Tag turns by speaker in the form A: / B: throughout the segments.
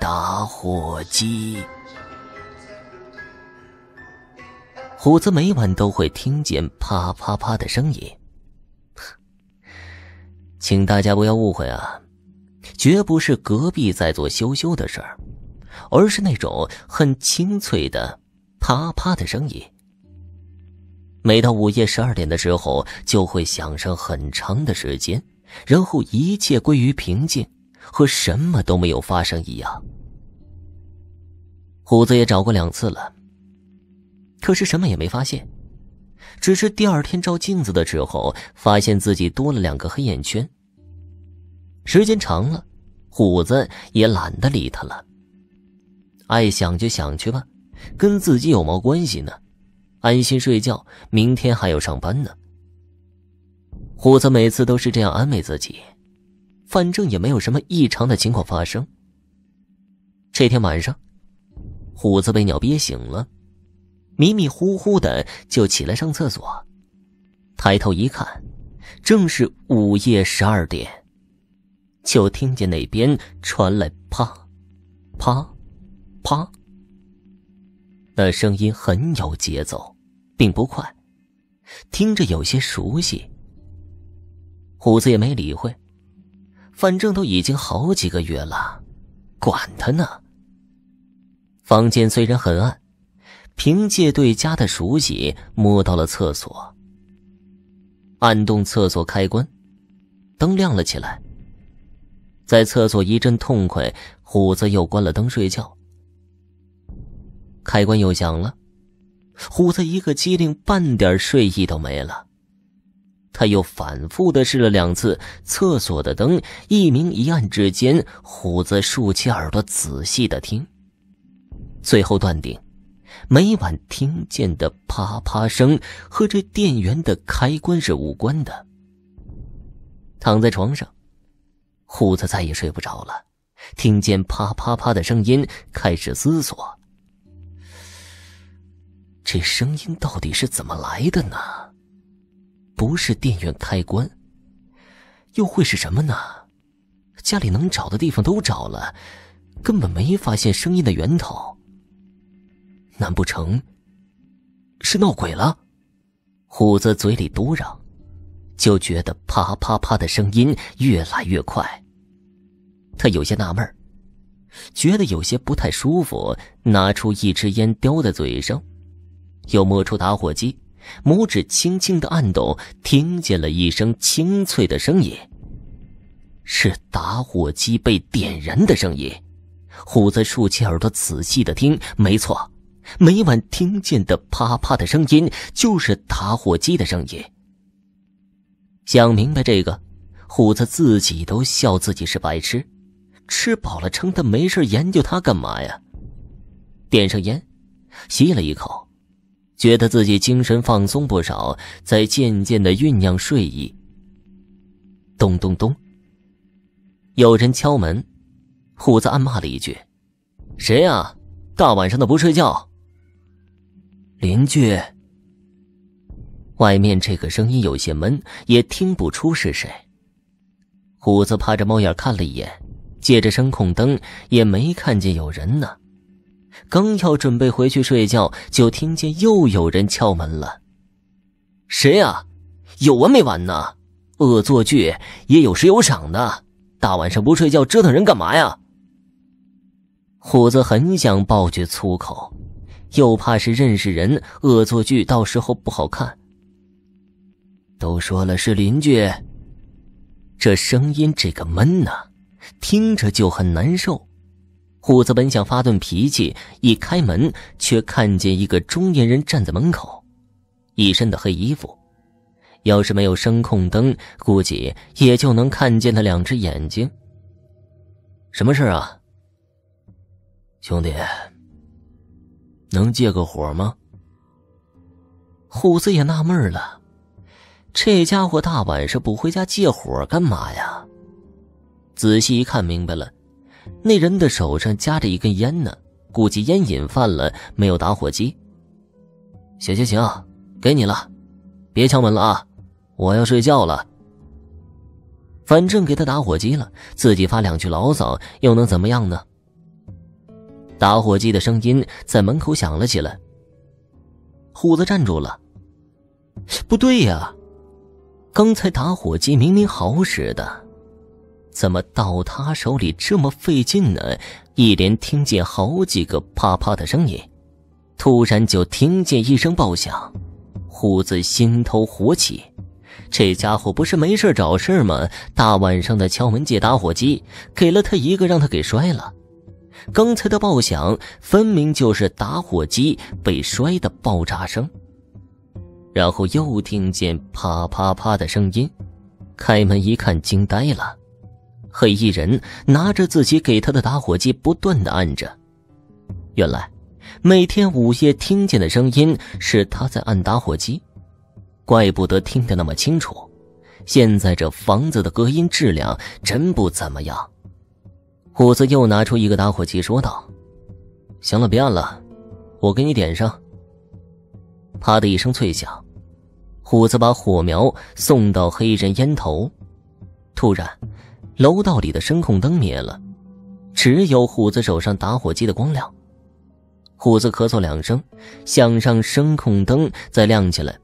A: 打火机，虎子每晚都会听见啪啪啪的声音，请大家不要误会啊，绝不是隔壁在做羞羞的事儿，而是那种很清脆的啪啪的声音。每到午夜十二点的时候，就会响上很长的时间，然后一切归于平静。和什么都没有发生一样。虎子也找过两次了，可是什么也没发现，只是第二天照镜子的时候，发现自己多了两个黑眼圈。时间长了，虎子也懒得理他了。爱想就想去吧，跟自己有毛关系呢？安心睡觉，明天还要上班呢。虎子每次都是这样安慰自己。反正也没有什么异常的情况发生。这天晚上，虎子被鸟憋醒了，迷迷糊糊的就起来上厕所，抬头一看，正是午夜十二点，就听见那边传来啪、啪、啪，那声音很有节奏，并不快，听着有些熟悉。虎子也没理会。反正都已经好几个月了，管他呢。房间虽然很暗，凭借对家的熟悉，摸到了厕所。按动厕所开关，灯亮了起来。在厕所一阵痛快，虎子又关了灯睡觉。开关又响了，虎子一个机灵，半点睡意都没了。他又反复的试了两次厕所的灯，一明一暗之间，虎子竖起耳朵仔细的听，最后断定，每晚听见的啪啪声和这电源的开关是无关的。躺在床上，虎子再也睡不着了，听见啪啪啪的声音，开始思索，这声音到底是怎么来的呢？不是电源开关，又会是什么呢？家里能找的地方都找了，根本没发现声音的源头。难不成是闹鬼了？虎子嘴里嘟囔，就觉得啪啪啪的声音越来越快。他有些纳闷，觉得有些不太舒服，拿出一支烟叼在嘴上，又摸出打火机。拇指轻轻的按动，听见了一声清脆的声音，是打火机被点燃的声音。虎子竖起耳朵仔细的听，没错，每晚听见的啪啪的声音就是打火机的声音。想明白这个，虎子自己都笑自己是白痴。吃饱了撑的，没事研究它干嘛呀？点上烟，吸了一口。觉得自己精神放松不少，在渐渐的酝酿睡意。咚咚咚！有人敲门，虎子暗骂了一句：“谁呀？大晚上的不睡觉。”邻居。外面这个声音有些闷，也听不出是谁。虎子趴着猫眼看了一眼，借着声控灯也没看见有人呢。刚要准备回去睡觉，就听见又有人敲门了。谁呀？有完没完呢？恶作剧也有时有赏的，大晚上不睡觉折腾人干嘛呀？虎子很想爆句粗口，又怕是认识人，恶作剧到时候不好看。都说了是邻居，这声音这个闷呐，听着就很难受。虎子本想发顿脾气，一开门却看见一个中年人站在门口，一身的黑衣服，要是没有声控灯，估计也就能看见他两只眼睛。什么事啊，兄弟？能借个火吗？虎子也纳闷了，这家伙大晚上不回家借火干嘛呀？仔细一看，明白了。那人的手上夹着一根烟呢，估计烟瘾犯了，没有打火机。行行行，给你了，别敲门了啊，我要睡觉了。反正给他打火机了，自己发两句牢骚又能怎么样呢？打火机的声音在门口响了起来。虎子站住了，不对呀，刚才打火机明明好使的。怎么到他手里这么费劲呢？一连听见好几个啪啪的声音，突然就听见一声爆响，虎子心头火起，这家伙不是没事找事吗？大晚上的敲门借打火机，给了他一个让他给摔了。刚才的爆响分明就是打火机被摔的爆炸声。然后又听见啪啪啪的声音，开门一看，惊呆了。黑衣人拿着自己给他的打火机，不断的按着。原来，每天午夜听见的声音是他在按打火机，怪不得听的那么清楚。现在这房子的隔音质量真不怎么样。虎子又拿出一个打火机，说道：“行了，别按了，我给你点上。”啪的一声脆响，虎子把火苗送到黑衣人烟头，突然。楼道里的声控灯灭了，只有虎子手上打火机的光亮。虎子咳嗽两声，想让声控灯再亮起来，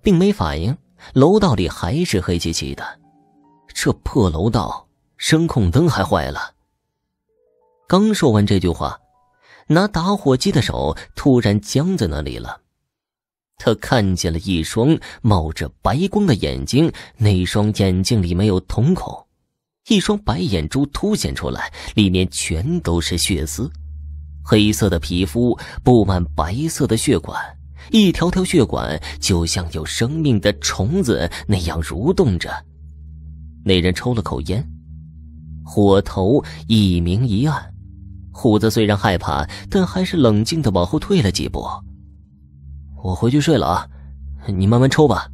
A: 并没反应。楼道里还是黑漆漆的，这破楼道声控灯还坏了。刚说完这句话，拿打火机的手突然僵在那里了。他看见了一双冒着白光的眼睛，那双眼睛里没有瞳孔。一双白眼珠凸显出来，里面全都是血丝，黑色的皮肤布满白色的血管，一条条血管就像有生命的虫子那样蠕动着。那人抽了口烟，火头一明一暗。虎子虽然害怕，但还是冷静的往后退了几步。“我回去睡了啊，你慢慢抽吧。”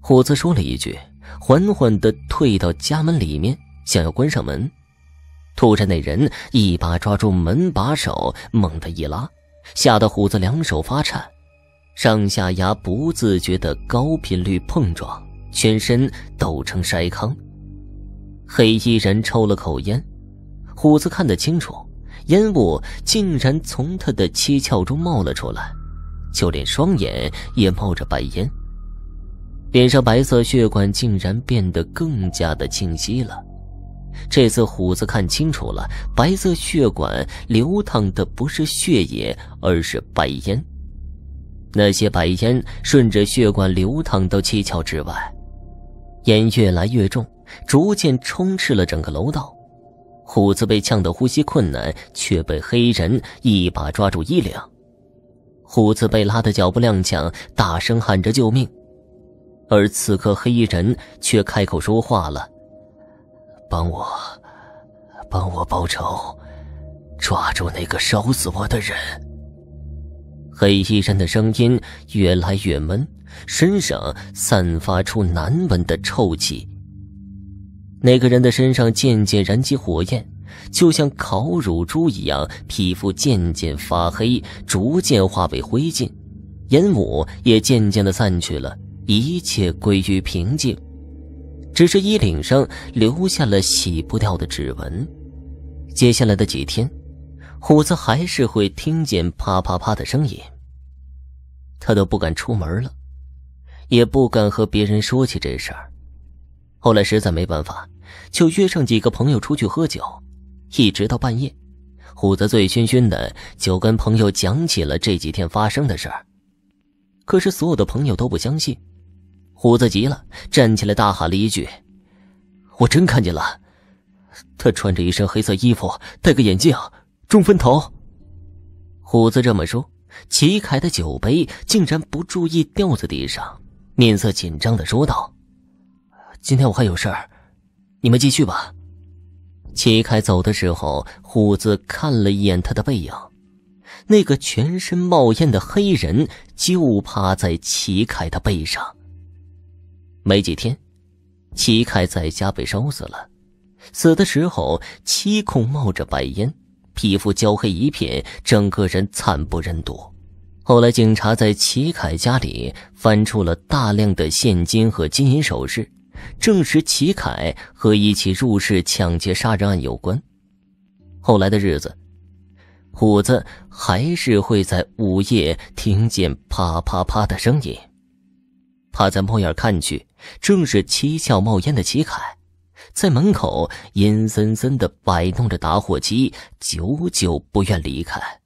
A: 虎子说了一句，缓缓的退到家门里面。想要关上门，突然那人一把抓住门把手，猛地一拉，吓得虎子两手发颤，上下牙不自觉的高频率碰撞，全身抖成筛糠。黑衣人抽了口烟，虎子看得清楚，烟雾竟然从他的七窍中冒了出来，就连双眼也冒着白烟，脸上白色血管竟然变得更加的清晰了。这次虎子看清楚了，白色血管流淌的不是血液，而是白烟。那些白烟顺着血管流淌到七窍之外，烟越来越重，逐渐充斥了整个楼道。虎子被呛得呼吸困难，却被黑衣人一把抓住衣领。虎子被拉得脚步踉跄，大声喊着救命。而此刻，黑衣人却开口说话了。帮我，帮我报仇，抓住那个烧死我的人。黑衣人的声音越来越闷，身上散发出难闻的臭气。那个人的身上渐渐燃起火焰，就像烤乳猪一样，皮肤渐渐发黑，逐渐化为灰烬，烟雾也渐渐的散去，了一切归于平静。只是衣领上留下了洗不掉的指纹。接下来的几天，虎子还是会听见啪啪啪的声音。他都不敢出门了，也不敢和别人说起这事儿。后来实在没办法，就约上几个朋友出去喝酒，一直到半夜，虎子醉醺醺的就跟朋友讲起了这几天发生的事儿。可是所有的朋友都不相信。虎子急了，站起来大喊了一句：“我真看见了，他穿着一身黑色衣服，戴个眼镜，中分头。”虎子这么说，齐凯的酒杯竟然不注意掉在地上，面色紧张的说道：“今天我还有事儿，你们继续吧。”齐凯走的时候，虎子看了一眼他的背影，那个全身冒烟的黑人就趴在齐凯的背上。没几天，齐凯在家被烧死了，死的时候七孔冒着白烟，皮肤焦黑一片，整个人惨不忍睹。后来警察在齐凯家里翻出了大量的现金和金银首饰，证实齐凯和一起入室抢劫杀人案有关。后来的日子，虎子还是会在午夜听见啪啪啪的声音。他在猫眼看去，正是七窍冒烟的齐凯，在门口阴森森的摆弄着打火机，久久不愿离开。